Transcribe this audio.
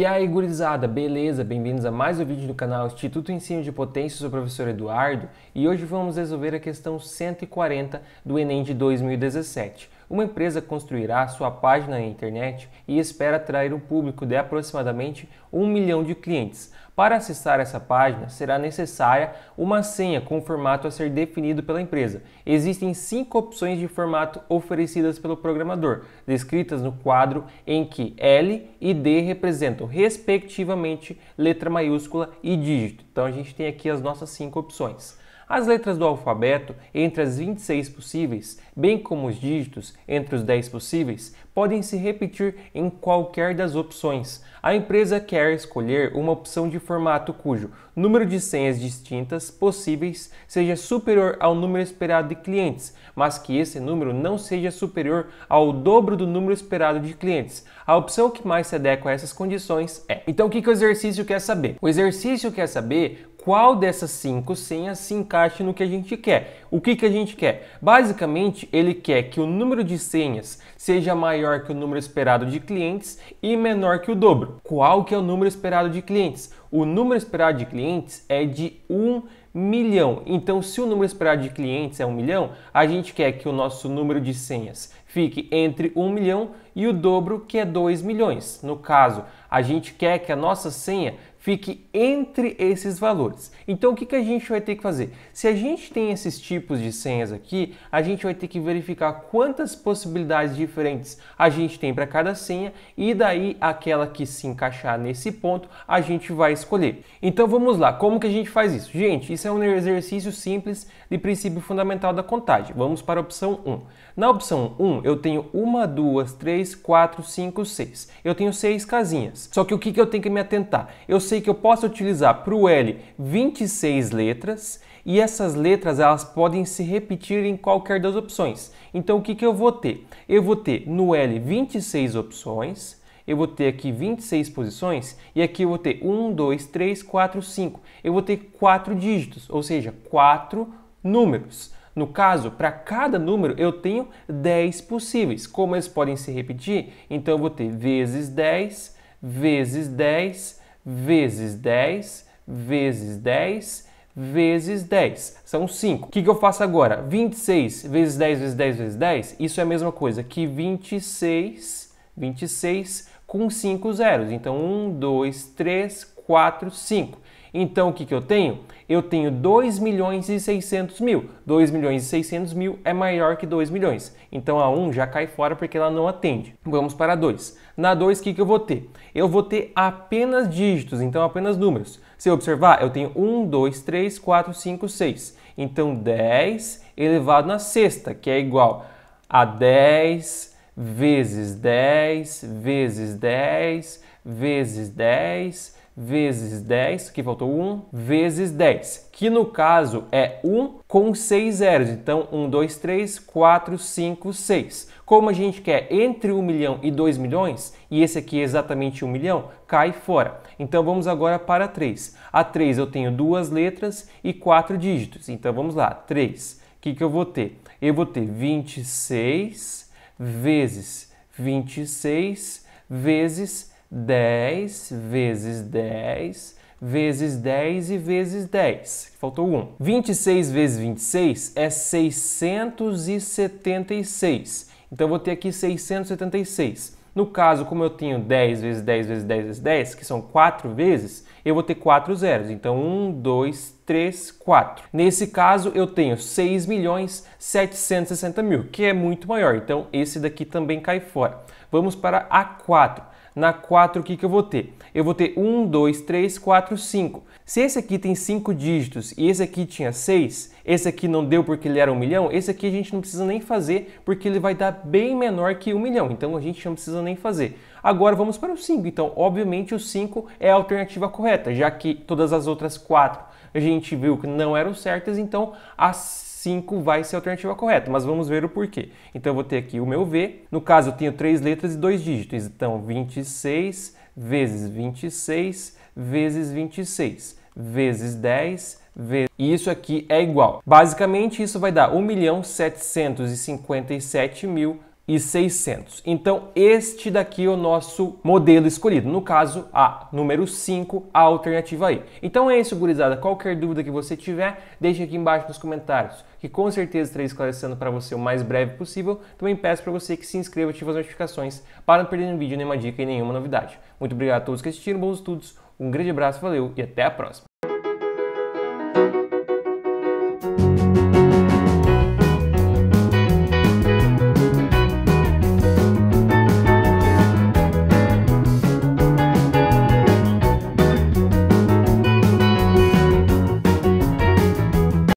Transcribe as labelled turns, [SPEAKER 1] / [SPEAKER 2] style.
[SPEAKER 1] E aí, gurizada, beleza? Bem-vindos a mais um vídeo do canal Instituto Ensino de Potência, sou o professor Eduardo e hoje vamos resolver a questão 140 do Enem de 2017 uma empresa construirá sua página na internet e espera atrair um público de aproximadamente 1 milhão de clientes. Para acessar essa página, será necessária uma senha com o formato a ser definido pela empresa. Existem cinco opções de formato oferecidas pelo programador, descritas no quadro em que L e D representam, respectivamente, letra maiúscula e dígito. Então a gente tem aqui as nossas cinco opções. As letras do alfabeto, entre as 26 possíveis, bem como os dígitos, entre os 10 possíveis, podem se repetir em qualquer das opções. A empresa quer escolher uma opção de formato cujo número de senhas distintas possíveis seja superior ao número esperado de clientes, mas que esse número não seja superior ao dobro do número esperado de clientes. A opção que mais se adequa a essas condições é. Então, o que, que o exercício quer saber? O exercício quer saber qual dessas cinco senhas se encaixa no que a gente quer. O que, que a gente quer? Basicamente, ele quer que o número de senhas seja maior que o número esperado de clientes e menor que o dobro. Qual que é o número esperado de clientes? O número esperado de clientes é de 1 milhão. Então, se o número esperado de clientes é 1 milhão, a gente quer que o nosso número de senhas fique entre 1 milhão e o dobro, que é 2 milhões. No caso, a gente quer que a nossa senha fique entre esses valores. Então, o que, que a gente vai ter que fazer? Se a gente tem esses tipos tipos de senhas aqui, a gente vai ter que verificar quantas possibilidades diferentes a gente tem para cada senha e daí aquela que se encaixar nesse ponto a gente vai escolher. Então vamos lá, como que a gente faz isso? Gente, isso é um exercício simples de princípio fundamental da contagem. Vamos para a opção 1. Na opção 1 eu tenho 1, 2, 3, 4, 5, 6. Eu tenho 6 casinhas. Só que o que, que eu tenho que me atentar? Eu sei que eu posso utilizar para o L 26 letras e essas letras elas podem podem se repetir em qualquer das opções. Então o que, que eu vou ter? Eu vou ter no L 26 opções, eu vou ter aqui 26 posições e aqui eu vou ter 1, 2, 3, 4, 5. Eu vou ter 4 dígitos, ou seja, 4 números. No caso, para cada número eu tenho 10 possíveis. Como eles podem se repetir, então eu vou ter vezes 10, vezes 10, vezes 10, vezes 10, vezes 10. São 5. O que, que eu faço agora? 26 vezes 10 vezes 10 vezes 10, isso é a mesma coisa que 26, 26 com 5 zeros. Então, 1, 2, 3, 4, 5. Então, o que, que eu tenho? Eu tenho 2 milhões e 600 mil. 2 milhões e 600 mil é maior que 2 milhões. Então, a 1 já cai fora porque ela não atende. Vamos para a 2. Na 2, o que, que eu vou ter? Eu vou ter apenas dígitos, então apenas números. Se observar, eu tenho 1, 2, 3, 4, 5, 6. Então, 10 elevado na sexta, que é igual a 10 vezes 10 vezes 10 vezes 10 vezes 10, que faltou 1, vezes 10, que no caso é 1 com 6 zeros. Então, 1, 2, 3, 4, 5, 6. Como a gente quer entre 1 milhão e 2 milhões, e esse aqui é exatamente 1 milhão, cai fora. Então vamos agora para a 3. A 3 eu tenho duas letras e quatro dígitos. Então vamos lá, 3. O que, que eu vou ter? Eu vou ter 26 vezes 26 vezes 10 vezes 10 vezes 10 e vezes 10. Faltou 1. 26 vezes 26 é 676. Então eu vou ter aqui 676. No caso, como eu tenho 10 vezes 10 vezes 10 vezes 10, que são 4 vezes, eu vou ter 4 zeros. Então, 1, 2, 3, 4. Nesse caso, eu tenho 6 milhões 760 mil, que é muito maior. Então, esse daqui também cai fora. Vamos para A4. Na 4, o que, que eu vou ter? Eu vou ter 1, 2, 3, 4, 5. Se esse aqui tem 5 dígitos e esse aqui tinha 6, esse aqui não deu porque ele era 1 milhão, esse aqui a gente não precisa nem fazer porque ele vai dar bem menor que 1 milhão, então a gente não precisa nem fazer. Agora vamos para o 5, então obviamente o 5 é a alternativa correta, já que todas as outras 4 a gente viu que não eram certas, então as 5 vai ser a alternativa correta, mas vamos ver o porquê. Então eu vou ter aqui o meu V, no caso eu tenho três letras e dois dígitos, então 26 vezes 26 vezes 26 vezes 10 vezes... E isso aqui é igual. Basicamente isso vai dar 1.757.000 e 600. Então, este daqui é o nosso modelo escolhido. No caso, a número 5, a alternativa aí. Então é isso, gurizada. Qualquer dúvida que você tiver, deixe aqui embaixo nos comentários, que com certeza estarei esclarecendo para você o mais breve possível. Também peço para você que se inscreva e ative as notificações para não perder nenhum vídeo, nenhuma dica e nenhuma novidade. Muito obrigado a todos que assistiram, bons estudos, um grande abraço, valeu e até a próxima.